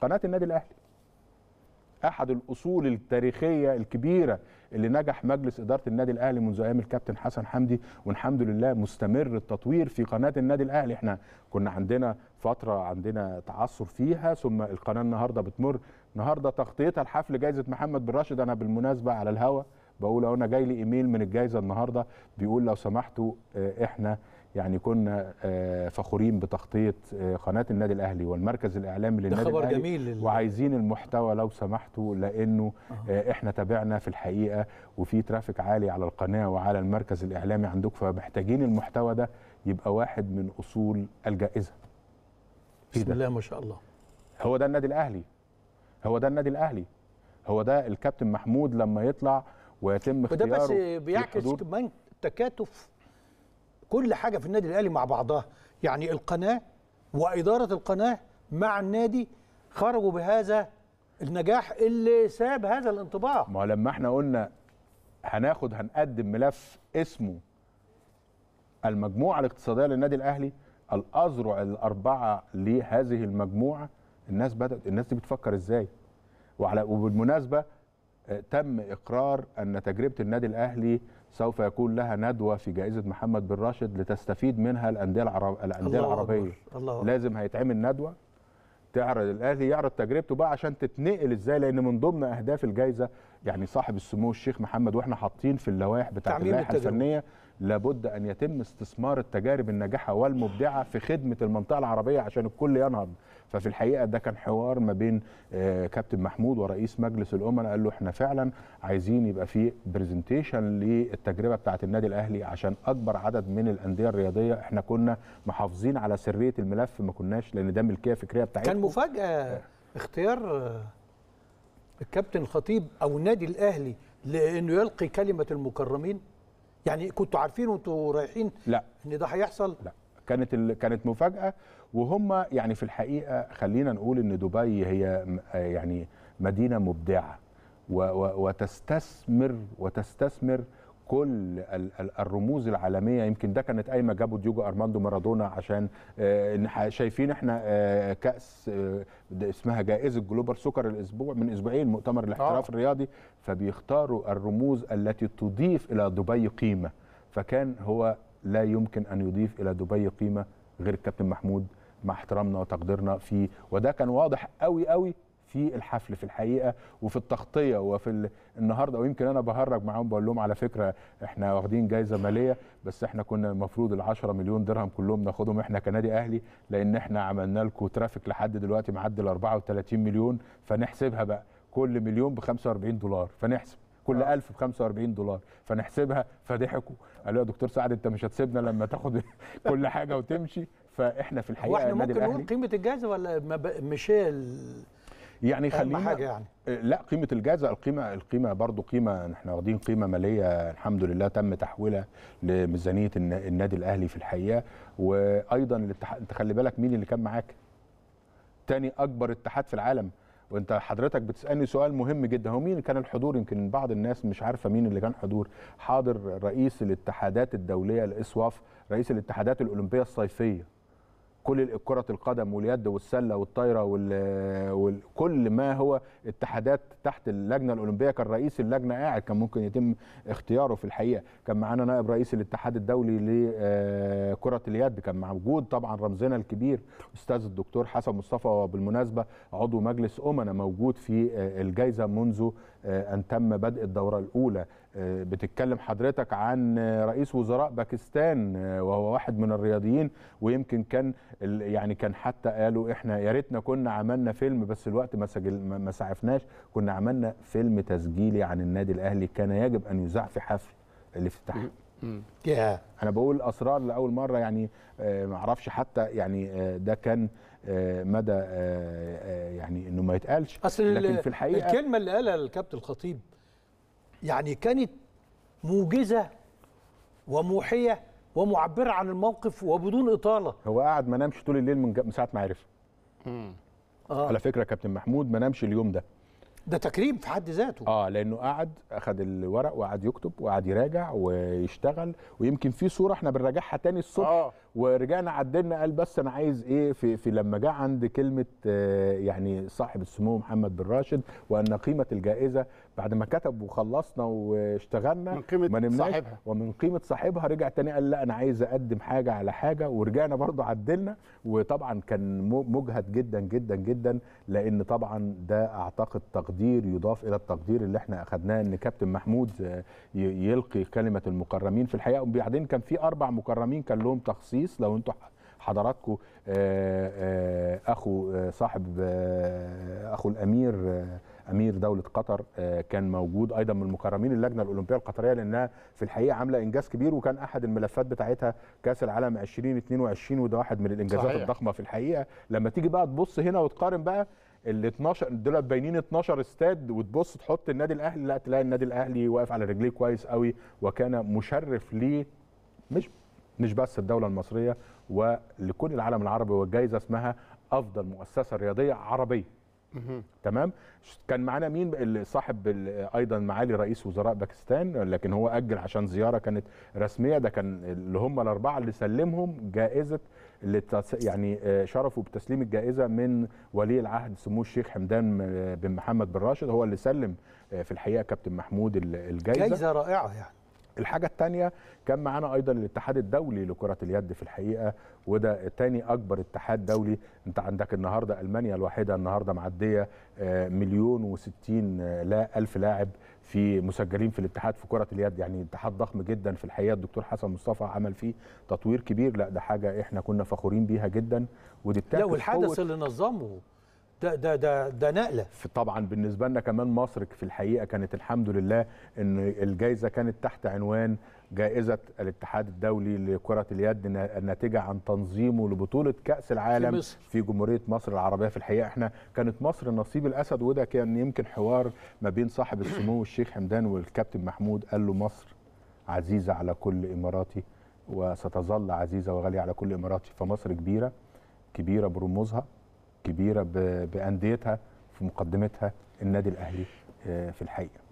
قناه النادي الاهلي احد الاصول التاريخيه الكبيره اللي نجح مجلس اداره النادي الاهلي منذ ايام الكابتن حسن حمدي والحمد لله مستمر التطوير في قناه النادي الاهلي احنا كنا عندنا فتره عندنا تعثر فيها ثم القناه النهارده بتمر النهارده تغطيتها لحفل جائزه محمد بن راشد انا بالمناسبه على الهوا بقول اهو انا جاي لي ايميل من الجائزه النهارده بيقول لو سمحتوا آه، احنا يعني كنا آه، فخورين بتغطيه آه، قناه النادي الاهلي والمركز الاعلامي للنادي خبر الاهلي جميل وعايزين المحتوى لو سمحتوا لانه آه. احنا تابعنا في الحقيقه وفي ترافيك عالي على القناه وعلى المركز الاعلامي عندكم فمحتاجين المحتوى ده يبقى واحد من اصول الجائزه بسم الله ما شاء الله هو ده النادي الاهلي هو ده النادي الاهلي هو ده الكابتن محمود لما يطلع ويتم اختياره وده بس بيعكس كمان تكاتف كل حاجه في النادي الاهلي مع بعضها يعني القناه واداره القناه مع النادي خرجوا بهذا النجاح اللي ساب هذا الانطباع ما لما احنا قلنا هناخد هنقدم ملف اسمه المجموعه الاقتصاديه للنادي الاهلي الاذرع الاربعه لهذه المجموعه الناس بدات الناس دي بتفكر ازاي وعلى وبالمناسبه آه، تم اقرار ان تجربه النادي الاهلي سوف يكون لها ندوه في جائزه محمد بن راشد لتستفيد منها الانديه العرب الانديه الله العربيه الله لازم هيتعمل ندوه تعرض الاهلي يعرض تجربته بقى عشان تتنقل ازاي لان من ضمن اهداف الجائزه يعني صاحب السمو الشيخ محمد واحنا حاطين في اللوائح بتاعه اللائحه الفنيه لابد ان يتم استثمار التجارب الناجحه والمبدعه في خدمه المنطقه العربيه عشان الكل ينهض ففي الحقيقه ده كان حوار ما بين آه، كابتن محمود ورئيس مجلس الامم قال له احنا فعلا عايزين يبقى في برزنتيشن للتجربه بتاعه النادي الاهلي عشان اكبر عدد من الانديه الرياضيه احنا كنا محافظين على سريه الملف ما كناش لان ده ملكيه فكريه بتاعتنا كان مفاجاه اختيار آه، الكابتن الخطيب او النادي الاهلي لانه يلقي كلمه المكرمين يعني كنتوا عارفين وانتوا رايحين لا ان ده هيحصل لا كانت ال... كانت مفاجاه وهم يعني في الحقيقه خلينا نقول ان دبي هي يعني مدينه مبدعه و... و... وتستثمر وتستثمر كل الرموز العالميه يمكن ده كانت قايمه جابوا ديوجو ارماندو مارادونا عشان آه، شايفين احنا آه، كاس آه، اسمها جائزه جلوبال سوكر الاسبوع من اسبوعين مؤتمر الاحتراف الرياضي فبيختاروا الرموز التي تضيف الى دبي قيمه فكان هو لا يمكن ان يضيف الى دبي قيمه غير الكابتن محمود مع احترامنا وتقديرنا فيه وده كان واضح قوي قوي في الحفل في الحقيقه وفي التغطيه وفي النهارده ويمكن انا بهرج معاهم بقول لهم على فكره احنا واخدين جايزه ماليه بس احنا كنا المفروض ال 10 مليون درهم كلهم ناخدهم احنا كنادي اهلي لان احنا عملنا لكم ترافيك لحد دلوقتي معدي ال 34 مليون فنحسبها بقى كل مليون ب 45 دولار فنحسب كل 1000 ب 45 دولار فنحسبها فضحكوا قالوا يا دكتور سعد انت مش هتسيبنا لما تاخد كل حاجه وتمشي فاحنا في الحقيقه واحنا ممكن نقول قيمه الجائزه ولا مش يعني خلينا حاجه يعني آه، لا قيمه الجائزة القيمه القيمه برضه قيمه احنا واخدين قيمه ماليه الحمد لله تم تحويلها لميزانيه النادي الاهلي في الحقيقه وايضا انت خلي بالك مين اللي كان معاك تاني اكبر اتحاد في العالم وانت حضرتك بتسالني سؤال مهم جدا هو مين كان الحضور يمكن بعض الناس مش عارفه مين اللي كان حضور حاضر رئيس الاتحادات الدوليه الاسواف رئيس الاتحادات الاولمبيه الصيفيه كل كره القدم واليد والسله والطايره وكل ما هو اتحادات تحت اللجنه الاولمبيه كان رئيس اللجنه قاعد كان ممكن يتم اختياره في الحقيقه كان معانا نائب رئيس الاتحاد الدولي لكره آه، اليد كان موجود طبعا رمزنا الكبير استاذ الدكتور حسن مصطفى وبالمناسبه عضو مجلس امنا موجود في آه، الجائزه منذ آه، ان تم بدء الدوره الاولى آه، بتتكلم حضرتك عن رئيس وزراء باكستان آه، وهو واحد من الرياضيين ويمكن كان يعني كان حتى قالوا احنا يا ريتنا كنا عملنا فيلم بس الوقت ما ما سعفناش كنا عملنا فيلم تسجيلي يعني عن النادي الاهلي كان يجب ان يذاع في حفل الافتتاح انا بقول اسرار لاول مره يعني آه، ما اعرفش حتى يعني ده كان مدى يعني انه ما يتقالش لكن في الحقيقه الكلمه اللي قالها الكابتن الخطيب يعني كانت موجزه وموحيه ومعبره عن الموقف وبدون اطاله هو قعد ما نامش طول الليل من, من ساعه ما عرف آه. على فكره كابتن محمود ما نامش اليوم ده ده تكريم في حد ذاته اه لانه قعد اخذ الورق وقعد يكتب وقعد يراجع ويشتغل ويمكن في صوره احنا بنراجعها تاني الصبح آه. ورجعنا عدلنا قال بس انا عايز ايه في, في لما جه عند كلمه آه، يعني صاحب السمو محمد بن راشد وان قيمه الجائزه بعد ما كتب وخلصنا واشتغلنا من قيمه صاحبها ومن قيمه صاحبها رجع تاني قال لا انا عايز اقدم حاجه على حاجه ورجعنا برده عدلنا وطبعا كان مجهد جدا جدا جدا لان طبعا ده اعتقد تقدير يضاف الى التقدير اللي احنا اخذناه ان كابتن محمود آه، يلقي كلمه المكرمين في الحقيقه وبعدين كان في اربع مكرمين كان لهم تخصيص الرصيص لو انتوا حضراتكم آه، آه، اخو آه، صاحب اخو الامير امير دوله قطر كان موجود ايضا من مكرمين اللجنه الاولمبيه القطريه لانها في الحقيقه عامله انجاز كبير وكان احد الملفات بتاعتها كاس العالم 2022 وده واحد من الانجازات صحيح. الضخمه في الحقيقه لما تيجي بقى تبص هنا وتقارن بقى ال 12 دول باينين 12 استاد وتبص تحط النادي الاهلي لا تلاقي النادي الاهلي واقف على رجليه كويس قوي وكان مشرف ليه مش مش بس الدوله المصريه ولكل العالم العربي والجائزه اسمها افضل مؤسسه رياضيه عربيه تمام كان معانا مين صاحب ايضا معالي رئيس وزراء باكستان لكن هو اجل عشان زياره كانت رسميه ده كان اللي هم الاربعه اللي سلمهم جائزه اللي يعني آه، شرفوا بتسليم الجائزه من ولي العهد سمو الشيخ حمدان آه، بن محمد بن راشد هو اللي سلم آه، في الحقيقه كابتن محمود الجائزه جائزه رائعه يعني الحاجه الثانيه كان معانا ايضا الاتحاد الدولي لكره اليد في الحقيقه وده تاني اكبر اتحاد دولي انت عندك النهارده المانيا الواحده النهارده معديه آه، مليون وستين آه، لا الف لاعب في مسجلين في الاتحاد في كره اليد يعني اتحاد ضخم جدا في الحقيقه الدكتور حسن مصطفى عمل فيه تطوير كبير لا ده حاجه احنا كنا فخورين بيها جدا ودي لا والحدث اللي نظمه ده ده ده ده نقله طبعا بالنسبه لنا كمان مصر في الحقيقه كانت الحمد لله ان الجائزه كانت تحت عنوان جائزه الاتحاد الدولي لكره اليد الناتجه عن تنظيمه لبطوله كاس العالم في, مصر. في جمهوريه مصر العربيه في الحقيقه احنا كانت مصر نصيب الاسد وده كان يمكن حوار ما بين صاحب السمو الشيخ حمدان والكابتن محمود قال له مصر عزيزه على كل اماراتي وستظل عزيزه وغاليه على كل اماراتي فمصر كبيره كبيره برموزها كبيره بانديتها في مقدمتها النادي الاهلي آه، في الحقيقه